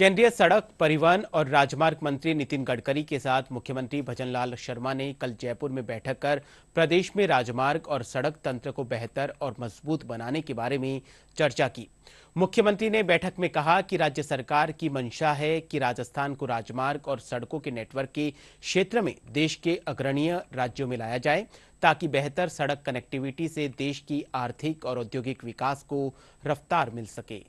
केंद्रीय सड़क परिवहन और राजमार्ग मंत्री नितिन गडकरी के साथ मुख्यमंत्री भजनलाल शर्मा ने कल जयपुर में बैठक कर प्रदेश में राजमार्ग और सड़क तंत्र को बेहतर और मजबूत बनाने के बारे में चर्चा की मुख्यमंत्री ने बैठक में कहा कि राज्य सरकार की मंशा है कि राजस्थान को राजमार्ग और सड़कों के नेटवर्क के क्षेत्र में देश के अग्रणीय राज्यों में लाया जाए ताकि बेहतर सड़क कनेक्टिविटी से देश की आर्थिक और औद्योगिक विकास को रफ्तार मिल सके